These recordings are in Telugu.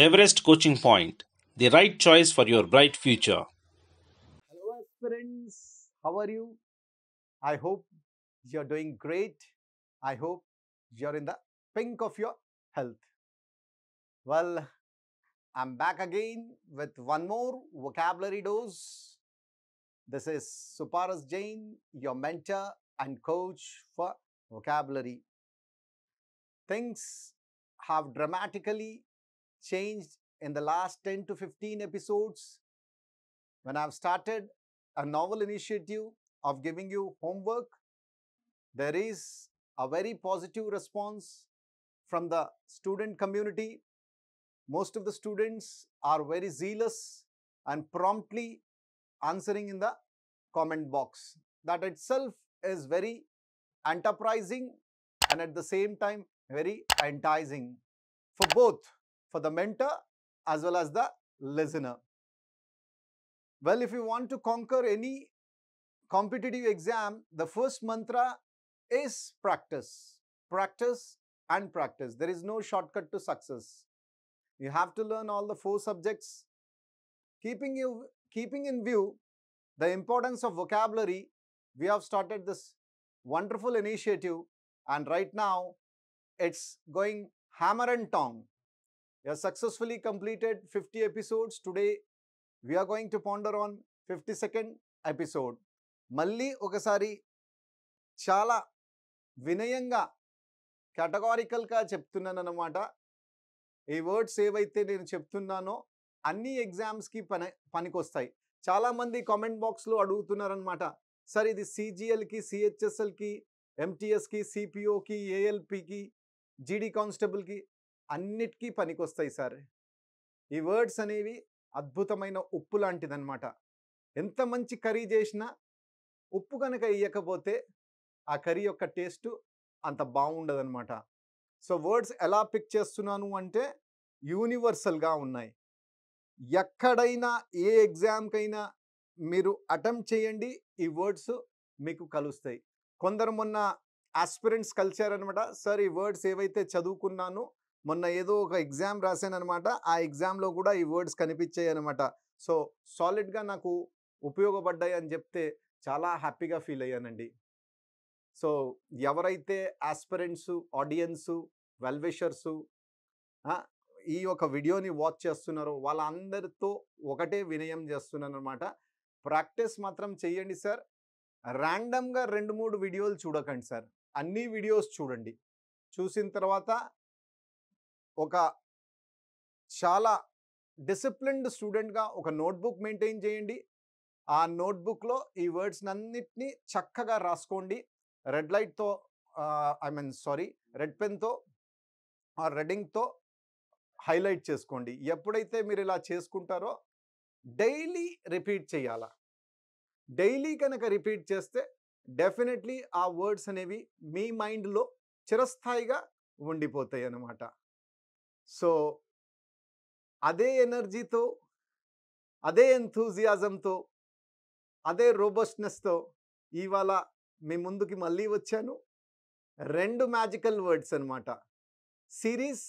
Everest Coaching Point, the right choice for your bright future. Hello, aspirants. How are you? I hope you're doing great. I hope you're in the pink of your health. Well, I'm back again with one more vocabulary dose. This is Suparas Jain, your mentor and coach for vocabulary. Things have dramatically changed in the last 10 to 15 episodes when I've started a novel initiative of giving you homework. There is a very positive response from the student community. Most of the students are very zealous and promptly answering in the comment box. That itself is very enterprising and at the same time very enticing for both for the mentor as well as the listener. Well, if you want to conquer any competitive exam, the first mantra is practice. Practice and practice. There is no shortcut to success. You have to learn all the four subjects. Keeping, you, keeping in view the importance of vocabulary, we have started this wonderful initiative and right now it's going hammer and tong. You have successfully completed 50 episodes. Today, we going to ponder on fifty second episode మళ్ళీ ఒకసారి చాలా వినయంగా కేటగారికల్గా చెప్తున్నాను అనమాట ఈ వర్డ్స్ ఏవైతే నేను చెప్తున్నానో అన్ని ఎగ్జామ్స్కి పని పనికొస్తాయి చాలామంది కామెంట్ బాక్స్లో అడుగుతున్నారనమాట సార్ ఇది సిజిఎల్కి సిహెచ్ఎస్ఎల్కి ఎంటీఎస్కి సిపిఓకి ఏఎల్పికి జీడీ కానిస్టేబుల్కి అన్నిటికీ పనికొస్తాయి సార్ ఈ వర్డ్స్ అనేవి అద్భుతమైన ఉప్పు లాంటిదనమాట ఎంత మంచి కర్రీ చేసినా ఉప్పు కనుక వేయకపోతే ఆ కర్రీ యొక్క టేస్ట్ అంత బాగుండదనమాట సో వర్డ్స్ ఎలా పిక్ చేస్తున్నాను అంటే యూనివర్సల్గా ఉన్నాయి ఎక్కడైనా ఏ ఎగ్జామ్కైనా మీరు అటెంప్ట్ చేయండి ఈ వర్డ్స్ మీకు కలుస్తాయి కొందరు మొన్న ఆస్పిరెంట్స్ కలిశారనమాట సార్ ఈ వర్డ్స్ ఏవైతే చదువుకున్నానో మొన్న ఏదో ఒక ఎగ్జామ్ రాశాను అనమాట ఆ ఎగ్జామ్లో కూడా ఈ వర్డ్స్ కనిపించాయి అనమాట సో సాలిడ్గా నాకు ఉపయోగపడ్డాయి అని చెప్తే చాలా హ్యాపీగా ఫీల్ అయ్యానండి సో ఎవరైతే ఆస్పిరెంట్స్ ఆడియన్స్ వెల్విషర్సు ఈ యొక్క వీడియోని వాచ్ చేస్తున్నారో వాళ్ళందరితో ఒకటే వినయం చేస్తున్నాను అనమాట ప్రాక్టీస్ మాత్రం చేయండి సార్ ర్యాండమ్గా రెండు మూడు వీడియోలు చూడకండి సార్ అన్ని వీడియోస్ చూడండి చూసిన తర్వాత ఒక చాలా డిసిప్లిన్డ్ స్టూడెంట్గా ఒక నోట్బుక్ మెయింటైన్ చేయండి ఆ నోట్బుక్లో ఈ వర్డ్స్ అన్నిటినీ చక్కగా రాసుకోండి రెడ్ లైట్తో ఐ మీన్ సారీ రెడ్ పెన్తో ఆ రెడింగ్తో హైలైట్ చేసుకోండి ఎప్పుడైతే మీరు ఇలా చేసుకుంటారో డైలీ రిపీట్ చేయాల డైలీ కనుక రిపీట్ చేస్తే డెఫినెట్లీ ఆ వర్డ్స్ అనేవి మీ మైండ్లో చిరస్థాయిగా ఉండిపోతాయి అన్నమాట సో అదే ఎనర్జీతో అదే ఎంతూజియాజంతో అదే రోబస్ట్నెస్తో ఇవాళ మీ ముందుకి మళ్ళీ వచ్చాను రెండు మ్యాజికల్ వర్డ్స్ అనమాట సిరీస్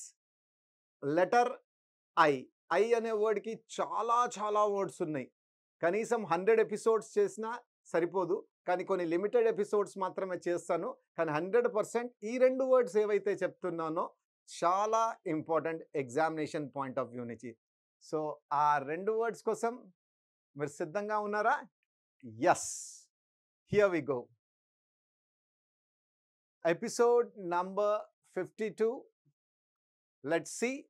లెటర్ ఐ ఐ అనే వర్డ్కి చాలా చాలా వర్డ్స్ ఉన్నాయి కనీసం హండ్రెడ్ ఎపిసోడ్స్ చేసినా సరిపోదు కానీ కొన్ని లిమిటెడ్ ఎపిసోడ్స్ మాత్రమే చేస్తాను కానీ హండ్రెడ్ పర్సెంట్ ఈ రెండు వర్డ్స్ ఏవైతే చెప్తున్నానో chala important examination point of view nichi. So, our rendu words kosam, mir siddhanga Yes. Here we go. Episode number 52. Let's see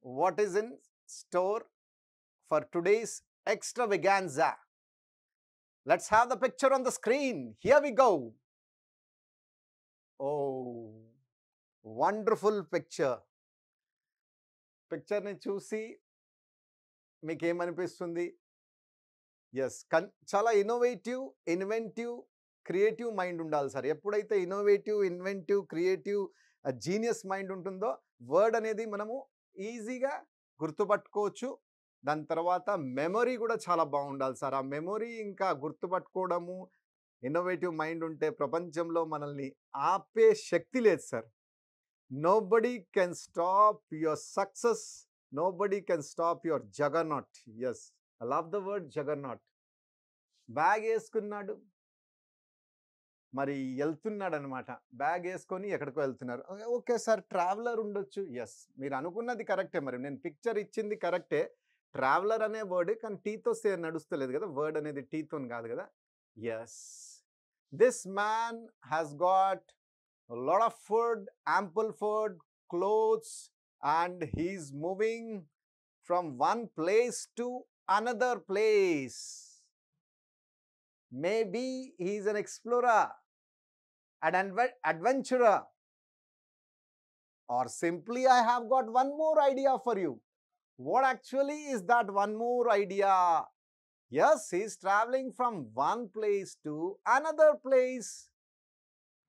what is in store for today's extravaganza. Let's have the picture on the screen. Here we go. Oh. Wonderful picture పిక్చర్ని చూసి మీకేమనిపిస్తుంది ఎస్ కన్ చాలా ఇన్నోవేటివ్ ఇన్వెంటివ్ క్రియేటివ్ మైండ్ ఉండాలి సార్ ఎప్పుడైతే innovative inventive creative genius mind ఉంటుందో వర్డ్ అనేది మనము ఈజీగా గుర్తుపట్టుకోవచ్చు దాని తర్వాత మెమొరీ కూడా చాలా బాగుండాలి సార్ ఆ మెమొరీ ఇంకా గుర్తుపట్టుకోవడము ఇన్నోవేటివ్ మైండ్ ఉంటే ప్రపంచంలో మనల్ని ఆపే శక్తి లేదు sir nobody can stop your success nobody can stop your juggernaut yes I love the word juggernaut bag వేసుకున్నాడు మరి వెళ్తున్నాడు అనమాట బ్యాగ్ వేసుకొని ఎక్కడికో వెళ్తున్నారు ఓకే సార్ ట్రావెలర్ ఉండొచ్చు ఎస్ మీరు అనుకున్నది కరెక్టే మరి నేను పిక్చర్ ఇచ్చింది కరెక్టే ట్రావెలర్ అనే వర్డ్ కానీ టీతో సే నడుస్తలేదు కదా వర్డ్ అనేది టీతో కాదు కదా yes this man has got a lot of food, ample food, clothes, and he's moving from one place to another place. Maybe he's an explorer, an adventurer, or simply I have got one more idea for you. What actually is that one more idea? Yes, he's traveling from one place to another place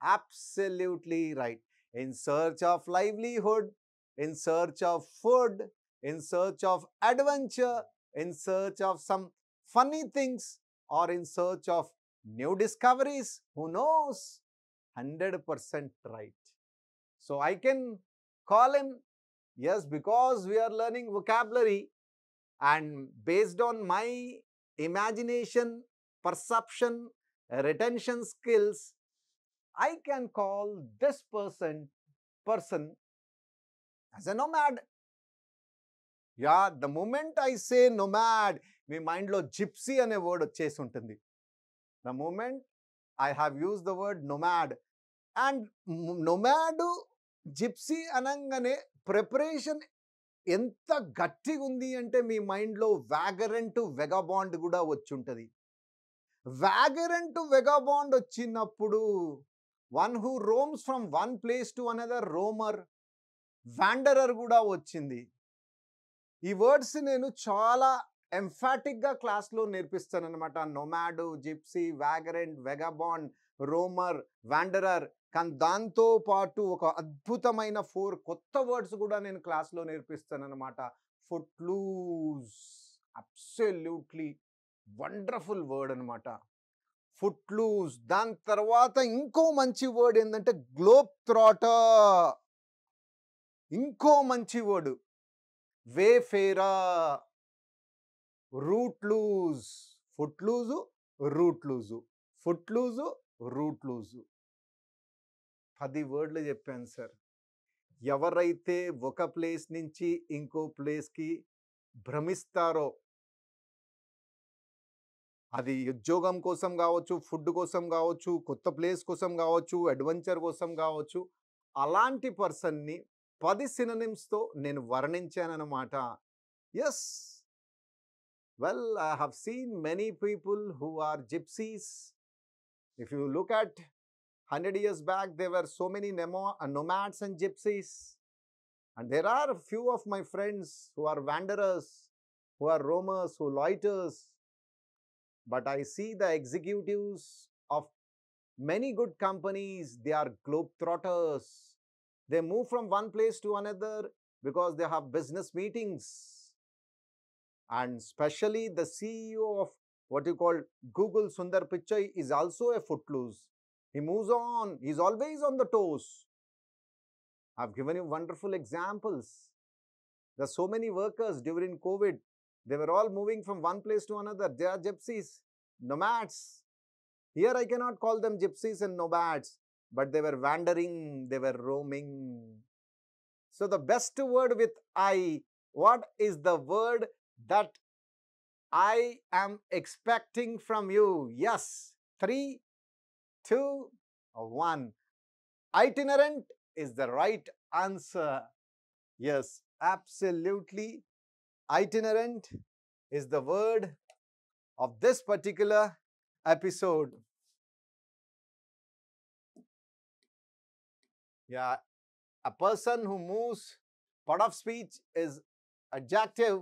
absolutely right. In search of livelihood, in search of food, in search of adventure, in search of some funny things or in search of new discoveries, who knows? 100% right. So I can call him, yes, because we are learning vocabulary and based on my imagination, perception, retention skills, I can call this person person as a nomad. Yeah the moment I say nomad మీ మైండ్లో జిప్సీ అనే వర్డ్ వచ్చేసి ఉంటుంది the moment I have use the word nomad and nomad gypsy అనగానే ప్రిపరేషన్ ఎంత గట్టిగా ఉంది అంటే మీ మైండ్లో వ్యాగరెన్ టు వెగాబాండ్ కూడా వచ్చి ఉంటుంది వ్యాగరెన్ టు వెగాబాండ్ వచ్చినప్పుడు one who roams from one place to another roamer wanderer కూడా వచ్చింది ఈ వర్డ్స్ నేను చాలా ఎంఫాటిక్గా క్లాస్లో అనమాట నొమాడో జిప్సీ వ్యాగరెంట్ వెగాబాండ్ రోమర్ వ్యాండరర్ కానీ దాంతో పాటు ఒక అద్భుతమైన ఫోర్ కొత్త వర్డ్స్ కూడా నేను క్లాస్లో నేర్పిస్తాను అనమాట లూజ్ అబ్సల్యూట్లీ వండర్ఫుల్ వర్డ్ అనమాట ఫుట్ లూజ్ దాని తర్వాత ఇంకో మంచి వర్డ్ ఏంటంటే గ్లోబ్ త్రాటా ఇంకో మంచి word wayfarer root loose foot loose root loose foot loose root loose పది వర్డ్లు చెప్పాను సార్ ఎవరైతే ఒక ప్లేస్ నుంచి ఇంకో ప్లేస్కి భ్రమిస్తారో అది ఉద్యోగం కోసం కావచ్చు ఫుడ్ కోసం కావచ్చు కొత్త ప్లేస్ కోసం కావచ్చు అడ్వెంచర్ కోసం కావచ్చు అలాంటి పర్సన్ని పది సిననిమ్స్తో నేను వర్ణించానన్నమాట yes well I have seen many people who are gypsies if you look at hundred years back they were so many నెమో nomads and gypsies and there are few of my friends who are wanderers who are roamers who loiterers But I see the executives of many good companies, they are globetrotters. They move from one place to another because they have business meetings. And especially the CEO of what you call Google, Sundar Pichai, is also a footloose. He moves on. He's always on the toes. I've given you wonderful examples. There are so many workers during COVID they were all moving from one place to another. They are gypsies, nomads. Here I cannot call them gypsies and nomads, but they were wandering, they were roaming. So the best word with I, what is the word that I am expecting from you? Yes, three, two, one. Itinerant is the right answer. Yes, absolutely itinerant is the word of this particular episode. Yeah, a person who moves, part of speech is adjective.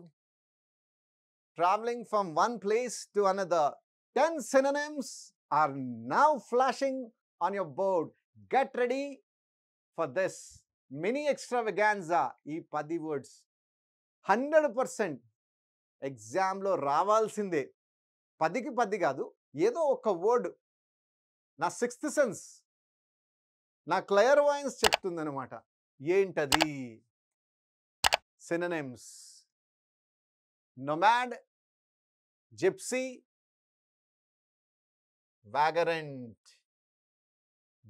Traveling from one place to another, 10 synonyms are now flashing on your board. Get ready for this mini extravaganza. E padi words. Hundred percent ఎగ్జామ్లో రావాల్సిందే పదికి పది కాదు ఏదో ఒక వర్డ్ నా సిక్స్త్ సెన్స్ నా క్లయర్ వాయిన్స్ చెప్తుందనమాట ఏంటది synonyms nomad gypsy vagrant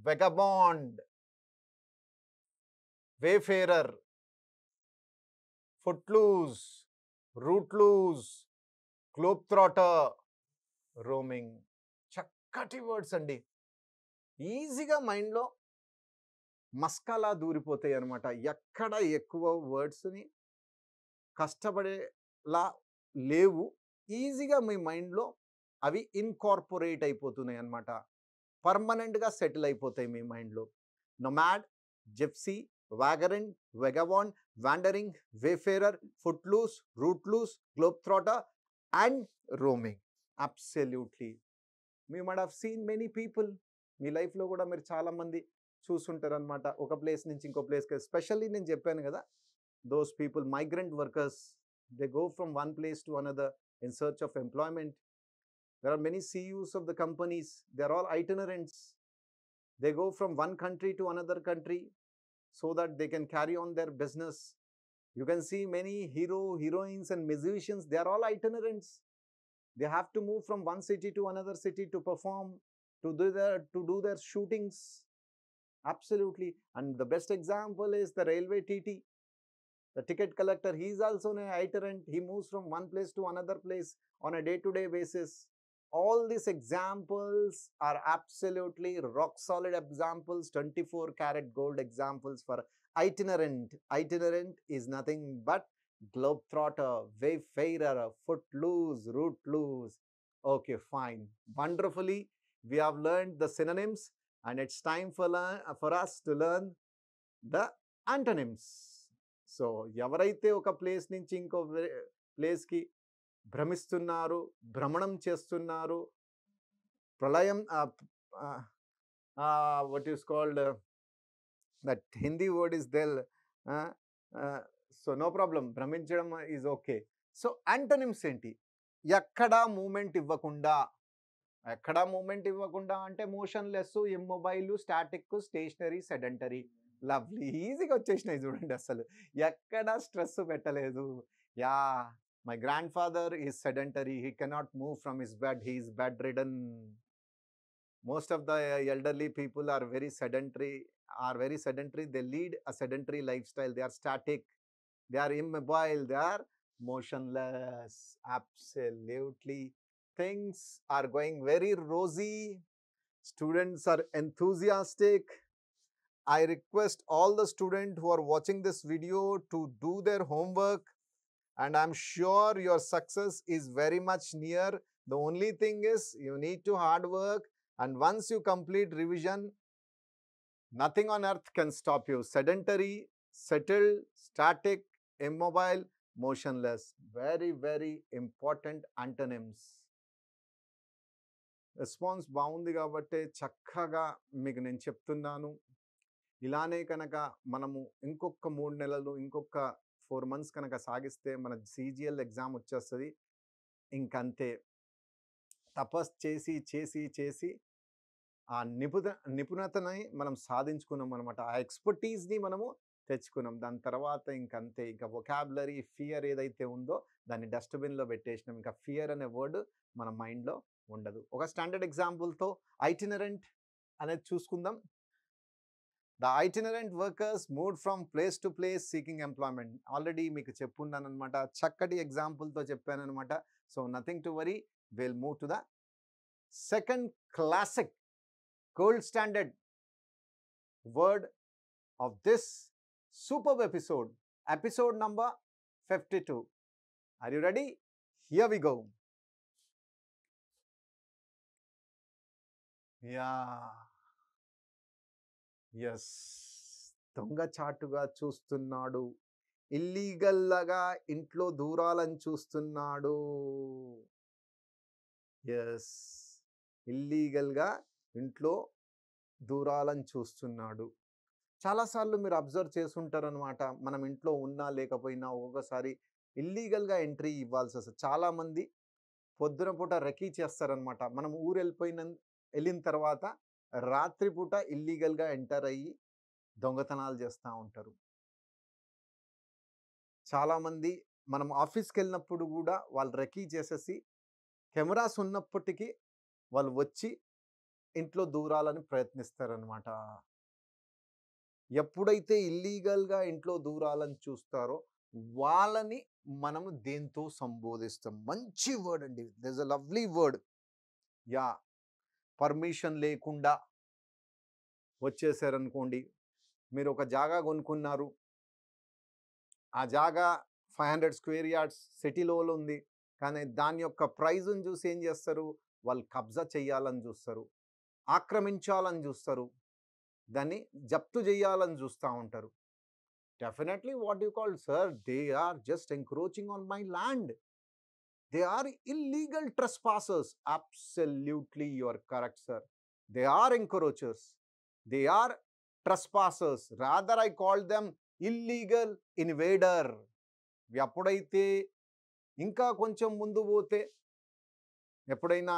vagabond wayfarer loose root loose globetrotter roaming చక్కటి వర్డ్స్ అండి ఈజీగా మైండ్లో మస్కాలా దూరిపోతాయి అనమాట ఎక్కడ ఎక్కువ వర్డ్స్ని కష్టపడేలా లేవు ఈజీగా మీ మైండ్లో అవి ఇన్కార్పొరేట్ అయిపోతున్నాయి అనమాట పర్మనెంట్గా సెటిల్ అయిపోతాయి మీ మైండ్లో nomad gypsy vagrant vagabond wandering wayfarer footloose rootloose globetrotter and roaming absolutely మీ must have seen many people మీ లైఫ్లో కూడా మీరు చాలామంది చూసుంటారనమాట ఒక ప్లేస్ నుంచి ఇంకో ప్లేస్కి స్పెషల్లీ నేను చెప్పాను కదా those people migrant workers they go from one place to another in search of employment there are many CEOs of the companies they are all itinerants they go from one country to another country so that they can carry on their business. You can see many hero, heroines and musicians, they are all itinerants. They have to move from one city to another city to perform, to do their, to do their shootings. Absolutely. And the best example is the railway TT. The ticket collector, he is also an itinerant. He moves from one place to another place on a day-to-day -day basis all these examples are absolutely rock solid examples 24 karat gold examples for itinerant itinerant is nothing but globetrotter wayfarer footloose loose okay fine wonderfully we have learned the synonyms and it's time for for us to learn the antonyms So, so oka place place నుంచి place ki. భ్రమిస్తున్నారు భ్రమణం చేస్తున్నారు ప్రళయం what is called that Hindi word is దెల్ సో నో ప్రాబ్లం భ్రమించడం ఈజ్ ఓకే సో యాంటనిమ్స్ ఏంటి ఎక్కడా మూమెంట్ ఇవ్వకుండా ఎక్కడా మూమెంట్ ఇవ్వకుండా అంటే motionless immobile static stationary sedentary lovely ఈజీగా వచ్చేసినాయి చూడండి అసలు ఎక్కడా స్ట్రెస్ పెట్టలేదు yeah My grandfather is sedentary. He cannot move from his bed. He is bedridden. Most of the uh, elderly people are very sedentary, are very sedentary. They lead a sedentary lifestyle. They are static. They are immobile. They are motionless. Absolutely. Things are going very rosy. Students are enthusiastic. I request all the students who are watching this video to do their homework and I'm sure your success is very much near the only thing is you need to hard work and once you complete revision nothing on earth can stop you sedentary settle static immobile motionless very very important antonyms response బాగుంది కాబట్టి చక్కగా మీకు నేను చెప్తున్నాను ఇలానే కనుక మనము ఇంకొక మూడు నెలలు ఇంకొక ఫోర్ మంత్స్ కనుక సాగిస్తే మన సీజీఎల్ ఎగ్జామ్ వచ్చేస్తుంది ఇంకంతే తపస్ చేసి చేసి చేసి ఆ నిపుణ నిపుణతని మనం సాధించుకున్నాం అనమాట ఆ ఎక్స్పర్టీస్ని మనము తెచ్చుకున్నాం దాని తర్వాత ఇంకంతే ఇంకా వొకాబులరీ ఫియర్ ఏదైతే ఉందో దాన్ని డస్ట్బిన్లో పెట్టేసినాం ఇంకా ఫియర్ అనే వర్డ్ మన మైండ్లో ఉండదు ఒక స్టాండర్డ్ ఎగ్జాంపుల్తో ఐటినరెంట్ అనేది చూసుకుందాం the itinerant workers moved from place to place seeking employment already మీకు చెప్పున్నానమాట చక్కటి ఎగ్జాంపుల్తో చెప్పానమాట so nothing to worry will move to the second classic gold standard word of this super episode episode number fifty two are you ready here we go yeah yes దొంగ చాటుగా చూస్తున్నాడు ఇల్లీగల్గా ఇంట్లో దూరాలని చూస్తున్నాడు ఎస్ ఇల్లీగల్గా ఇంట్లో దూరాలని చూస్తున్నాడు చాలాసార్లు మీరు అబ్జర్వ్ ఉంటారనమాట మనం ఇంట్లో ఉన్నా లేకపోయినా ఒక్కొక్కసారి ఇల్లీగల్గా ఎంట్రీ ఇవ్వాల్సి వస్తుంది చాలామంది పొద్దున పూట రకీ చేస్తారనమాట మనం ఊరు వెళ్ళిపోయిన వెళ్ళిన తర్వాత రాత్రిపూట ఇల్లీగల్గా ఎంటర్ అయ్యి దొంగతనాలు చేస్తూ ఉంటారు చాలామంది మనం ఆఫీస్కి వెళ్ళినప్పుడు కూడా వాళ్ళు రెకీ చేసేసి కెమెరాస్ ఉన్నప్పటికీ వాళ్ళు వచ్చి ఇంట్లో దూరాలని ప్రయత్నిస్తారనమాట ఎప్పుడైతే ఇల్లీగల్గా ఇంట్లో దూరాలని చూస్తారో వాళ్ళని మనము దేంతో సంబోధిస్తాం మంచి వర్డ్ అండి this a lovely word yeah permission లేకుండా వచ్చేసారనుకోండి మీరు ఒక జాగా కొనుక్కున్నారు ఆ జాగా ఫైవ్ హండ్రెడ్ స్క్వేర్ యార్డ్స్ సిటీలో ఉంది కానీ దాని యొక్క ప్రైజ్ని చూసి ఏం చేస్తారు వాళ్ళు కబ్జా చేయాలని చూస్తారు ఆక్రమించాలని చూస్తారు దాన్ని జప్తు చేయాలని చూస్తూ ఉంటారు definitely what you call sir they are just encroaching on my land they are illegal passers absolutely your correct sir they are encroachers they are passers rather I call them illegal invader ఎప్పుడైతే ఇంకా కొంచెం ముందు పోతే ఎప్పుడైనా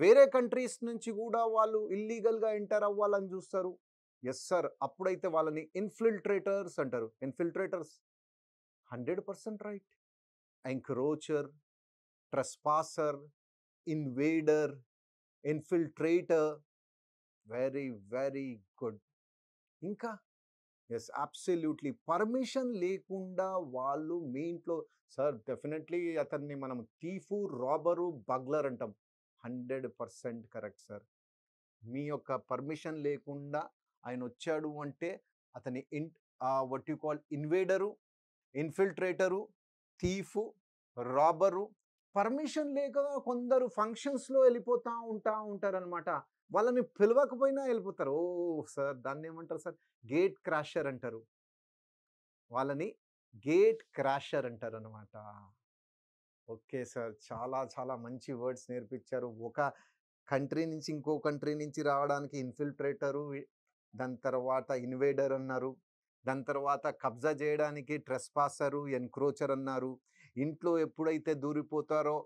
వేరే కంట్రీస్ నుంచి కూడా వాళ్ళు ఇల్లీగల్గా ఎంటర్ అవ్వాలని చూస్తారు ఎస్ సార్ అప్పుడైతే వాళ్ళని ఇన్ఫిల్ట్రేటర్స్ అంటారు infiltrators hundred percent right encroacher trespasser invader infiltrator very very good ఇంకా ఎస్ అబ్సల్యూట్లీ పర్మిషన్ లేకుండా వాళ్ళు మీ ఇంట్లో సార్ డెఫినెట్లీ అతన్ని మనం తీఫు రాబరు బగ్లర్ అంటాం హండ్రెడ్ పర్సెంట్ కరెక్ట్ సార్ మీ యొక్క పర్మిషన్ లేకుండా ఆయన వచ్చాడు అంటే అతని in what you call invader infiltrator thief robber permission లేక కొందరు ఫంక్షన్స్లో వెళ్ళిపోతూ ఉంటా ఉంటారనమాట వాళ్ళని పిలవకపోయినా వెళ్ళిపోతారు ఓ సార్ దాన్ని ఏమంటారు సార్ గేట్ క్రాషర్ అంటారు వాళ్ళని గేట్ క్రాషర్ అంటారు అనమాట ఓకే సార్ చాలా చాలా మంచి వర్డ్స్ నేర్పించారు ఒక కంట్రీ నుంచి ఇంకో కంట్రీ నుంచి రావడానికి ఇన్ఫిల్ట్రేటరు దాని తర్వాత ఇన్వేడర్ అన్నారు దాని తర్వాత కబ్జా చేయడానికి ట్రెస్ పాసరు ఎన్క్రోచర్ అన్నారు ఇంట్లో ఎప్పుడైతే దూరిపోతారో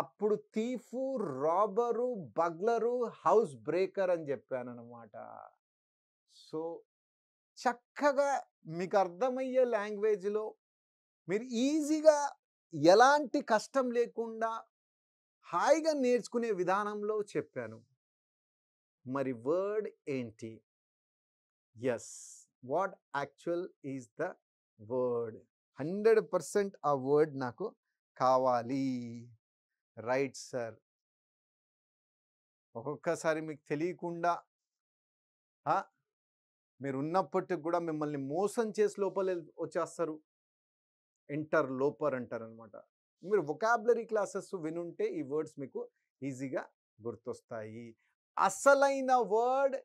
అప్పుడు thief robber burglar house breaker అని చెప్పానమాట సో చక్కగా మీకు అర్థమయ్యే లాంగ్వేజ్లో మీరు ఈజీగా ఎలాంటి కష్టం లేకుండా హాయిగా నేర్చుకునే విధానంలో చెప్పాను మరి వర్డ్ ఏంటి yes what actual is the word hundred percent ఆ వర్డ్ నాకు కావాలి రైట్ సార్ ఒక్కొక్కసారి మీకు తెలియకుండా మీరు ఉన్నప్పటికి కూడా మిమ్మల్ని మోసం చేసి లోపల వచ్చేస్తారు ఎంటర్ లోపర్ అంటారు అనమాట మీరు వొకాబులరీ క్లాసెస్ వినుంటే ఈ వర్డ్స్ మీకు ఈజీగా గుర్తొస్తాయి అసలైన word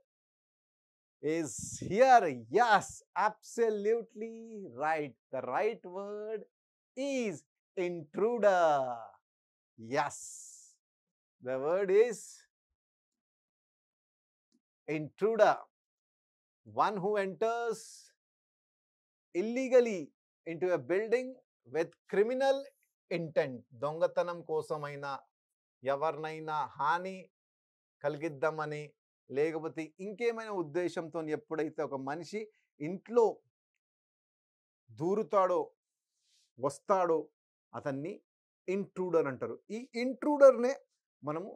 is here. Yes, absolutely right. The right word is intruder. Yes, the word is intruder. One who enters illegally into a building with criminal intent దొంగతనం yavar ఎవరినైనా hani కలిగిద్దామని లేకపోతే ఇంకేమైనా ఉద్దేశంతో ఎప్పుడైతే ఒక మనిషి ఇంట్లో దూరుతాడో వస్తాడో అతన్ని ఇంట్రూడర్ అంటారు ఈ ఇంట్రూడర్నే మనము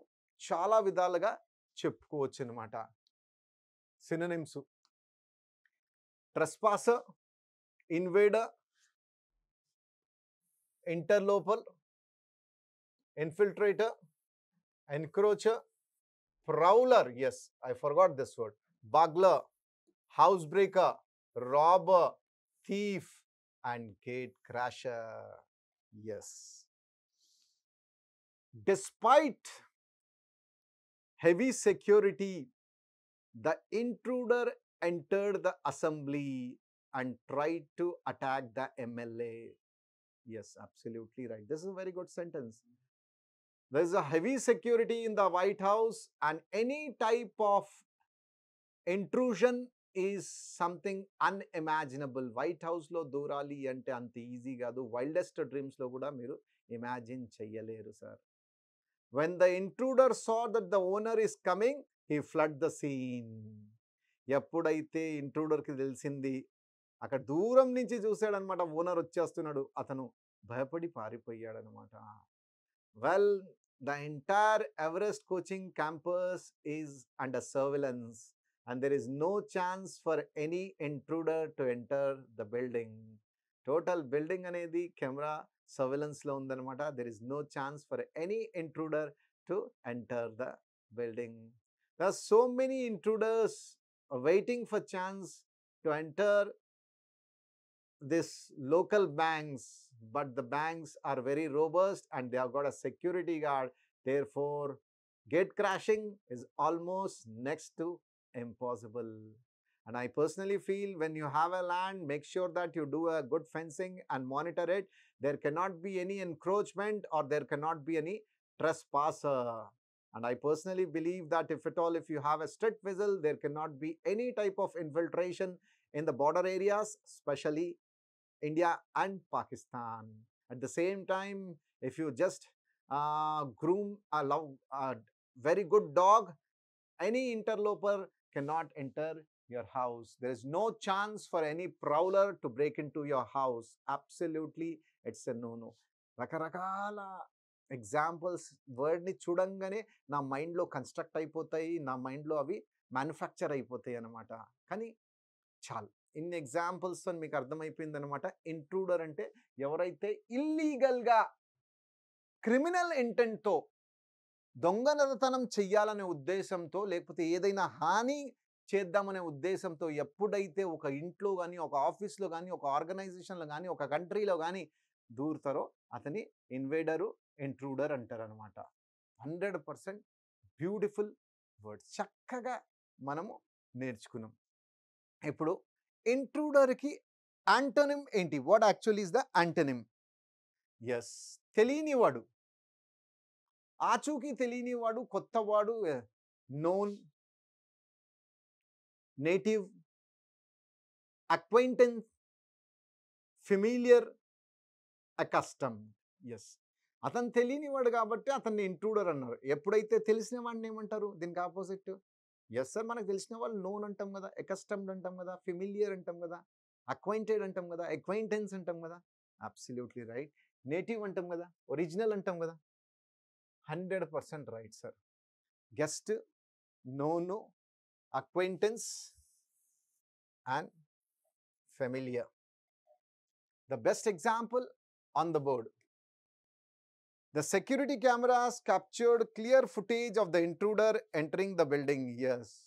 చాలా విధాలుగా చెప్పుకోవచ్చు అనమాట synonyms trespass invader interloper infiltrator encroacher prowler, yes, I forgot this word, burglar, housebreaker, robber, thief, and gate crasher. Yes. Despite heavy security, the intruder entered the assembly and tried to attack the MLA. Yes, absolutely right. This is a very good sentence. there is a heavy security in the White House and any type of intrusion is something unimaginable White హౌస్లో దూరాలి అంటే అంత ఈజీ కాదు వైల్డెస్ట్ డ్రీమ్స్లో కూడా మీరు ఇమాజిన్ చెయ్యలేరు sir when the intruder saw that the owner is coming he fled the scene ఎప్పుడైతే ఇంట్రూడర్కి తెలిసింది అక్కడ దూరం నుంచి చూశాడనమాట ఓనర్ వచ్చేస్తున్నాడు అతను భయపడి పారిపోయాడనమాట well the entire Everest coaching campus is under surveillance and there is no chance for any intruder to enter the building. Total building ane the camera surveillance lo matter. there is no chance for any intruder to enter the building. There are so many intruders waiting for chance to enter this local banks but the banks are very robust and they have got a security guard. Therefore, gate crashing is almost next to impossible. And I personally feel when you have a land, make sure that you do a good fencing and monitor it. There cannot be any encroachment or there cannot be any trespasser. And I personally believe that if at all, if you have a strict whistle, there cannot be any type of infiltration in the border areas, especially India and Pakistan. At the same time, if you just uh, groom a, love, a very good dog, any interloper cannot enter your house. There is no chance for any prowler to break into your house. Absolutely, it's a no-no. రకరకాల ఎగ్జాంపుల్స్ వర్డ్ని చూడంగానే నా మైండ్లో కన్స్ట్రక్ట్ అయిపోతాయి నా మైండ్లో అవి మ్యానుఫ్యాక్చర్ అయిపోతాయి అన్నమాట కానీ చాలు ఇన్ని ఎగ్జాంపుల్స్తో మీకు అర్థమైపోయింది అనమాట ఇంట్రూడర్ అంటే ఎవరైతే ఇల్లీగల్గా క్రిమినల్ ఇంటెంట్తో దొంగనతనం చెయ్యాలనే ఉద్దేశంతో లేకపోతే ఏదైనా హాని చేద్దామనే ఉద్దేశంతో ఎప్పుడైతే ఒక ఇంట్లో కానీ ఒక ఆఫీస్లో కానీ ఒక ఆర్గనైజేషన్లో కానీ ఒక కంట్రీలో కానీ దూరుతారో అతని ఇన్వేడరు ఇంట్రూడర్ అంటారు అనమాట హండ్రెడ్ పర్సెంట్ బ్యూటిఫుల్ వర్డ్స్ చక్కగా మనము నేర్చుకున్నాం ఇప్పుడు ఇంట్రూడర్కి యాంటనిమ్ ఏంటి what actual is the antonym yes తెలియనివాడు ఆచూకీ తెలియనివాడు కొత్తవాడు known native acquaintance familiar accustom yes అతను తెలియనివాడు కాబట్టి అతన్ని ఇంట్రూడర్ అన్నారు ఎప్పుడైతే తెలిసిన వాడిని ఏమంటారు దీనికి ఆపోజిట్ ఎస్ సార్ మనకు తెలిసిన వాళ్ళు నోన్ అంటాం కదా ఎకస్టమ్డ్ అంటాం కదా ఫెమిలియర్ అంటాం కదా అక్వైంటెడ్ అంటాం కదా ఎక్వైంటెన్స్ అంటాం కదా అబ్సల్యూట్లీ రైట్ నేటివ్ అంటాం కదా ఒరిజినల్ అంటాం కదా hundred percent right sir guest known acquaintance and familiar the best example on the board The security cameras captured clear footage of the intruder entering the building. Yes.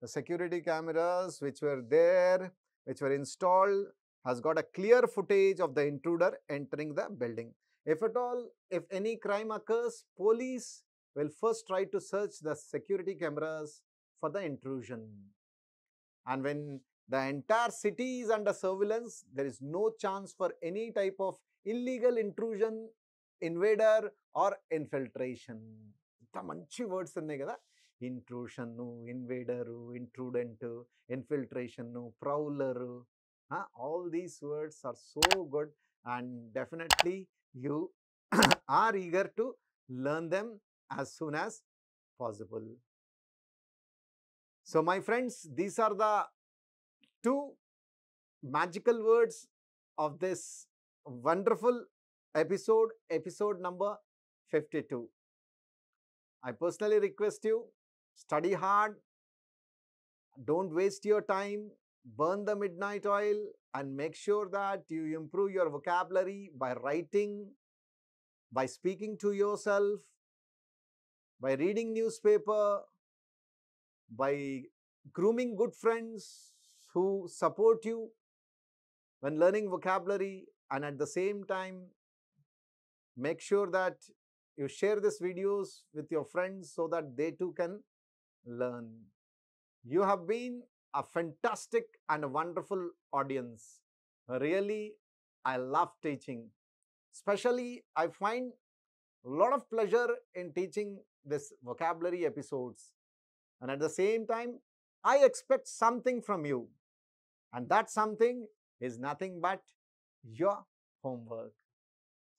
The security cameras which were there, which were installed, has got a clear footage of the intruder entering the building. If at all, if any crime occurs, police will first try to search the security cameras for the intrusion. And when the entire city is under surveillance, there is no chance for any type of illegal intrusion invader or infiltration ఇంత మంచి వర్డ్స్ ఉన్నాయి కదా ఇంట్రూషన్ను ఇన్వేడరు ఇంట్రూడెంట్ ఇన్ఫిల్ట్రేషన్ను prowler all these words are so good and definitely you are eager to learn them as soon as possible so my friends these are the two magical words of this wonderful episode, episode number 52. I personally request you, study hard, don't waste your time, burn the midnight oil and make sure that you improve your vocabulary by writing, by speaking to yourself, by reading newspaper, by grooming good friends who support you when learning vocabulary and at the same time Make sure that you share these videos with your friends so that they too can learn. You have been a fantastic and a wonderful audience. Really, I love teaching. Especially, I find a lot of pleasure in teaching this vocabulary episodes. And at the same time, I expect something from you. And that something is nothing but your homework.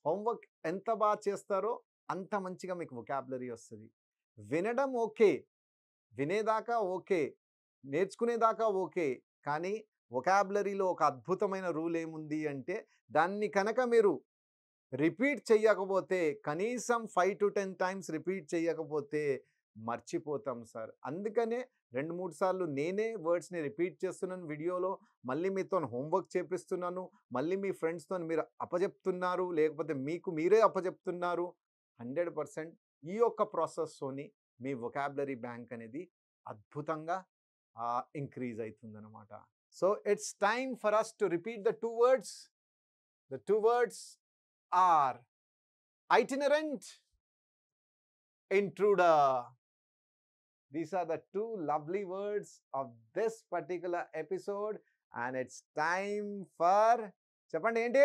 Homework ఎంత బాగా చేస్తారో అంత మంచిగా మీకు వొకాబులరీ వస్తుంది వినడం ఓకే వినేదాకా ఓకే నేర్చుకునేదాకా ఓకే కానీ వొకాబులరీలో ఒక అద్భుతమైన రూల్ ఏముంది అంటే దాన్ని కనుక మీరు రిపీట్ చేయకపోతే కనీసం five to ten times repeat చేయకపోతే మర్చిపోతాం సార్ అందుకనే రెండు మూడు సార్లు నేనే వర్డ్స్ని రిపీట్ చేస్తున్నాను వీడియోలో మళ్ళీ మీతో హోంవర్క్ చేపిస్తున్నాను మళ్ళీ మీ ఫ్రెండ్స్తో మీరు అప్పజెప్తున్నారు లేకపోతే మీకు మీరే అప్పజెప్తున్నారు హండ్రెడ్ పర్సెంట్ ఈ యొక్క ప్రాసెస్తోని మీ వొకాబులరీ బ్యాంక్ అనేది అద్భుతంగా ఇంక్రీజ్ అవుతుందనమాట so it's time for us to repeat the two words the two words are itinerant intruder These are the two lovely words of this particular episode and it's time for చెప్పండి ఏంటి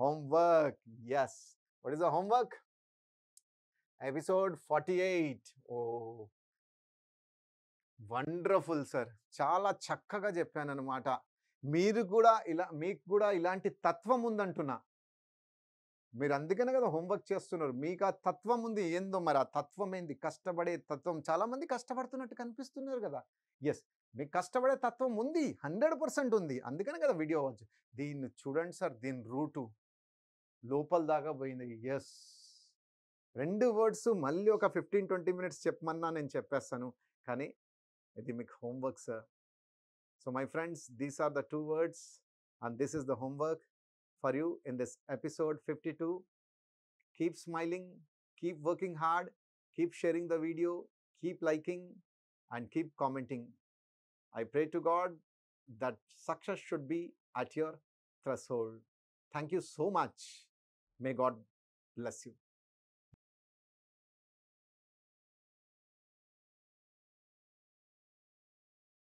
homework yes what is the homework episode forty eight oh wonderful sir చాలా చక్కగా చెప్పాను అనమాట మీరు కూడా ఇలా మీకు కూడా ఇలాంటి తత్వం ఉందంటున్నా మీరు అందుకనే కదా హోంవర్క్ చేస్తున్నారు మీకు ఆ తత్వం ఉంది ఏందో మరి ఆ తత్వం ఏంది కష్టపడే తత్వం చాలామంది కష్టపడుతున్నట్టు కనిపిస్తున్నారు కదా ఎస్ మీకు కష్టపడే తత్వం ఉంది హండ్రెడ్ పర్సెంట్ ఉంది అందుకనే కదా వీడియో అవ్వచ్చు దీన్ని చూడండి సార్ దీని రూటు లోపల దాకా పోయింది ఎస్ రెండు వర్డ్స్ మళ్ళీ ఒక ఫిఫ్టీన్ ట్వంటీ మినిట్స్ చెప్పమన్నా నేను చెప్పేస్తాను కానీ ఇది మీకు homework sir so my friends these are the two words and this is the homework for you in this episode 52. Keep smiling, keep working hard, keep sharing the video, keep liking, and keep commenting. I pray to God that success should be at your threshold. Thank you so much. May God bless you.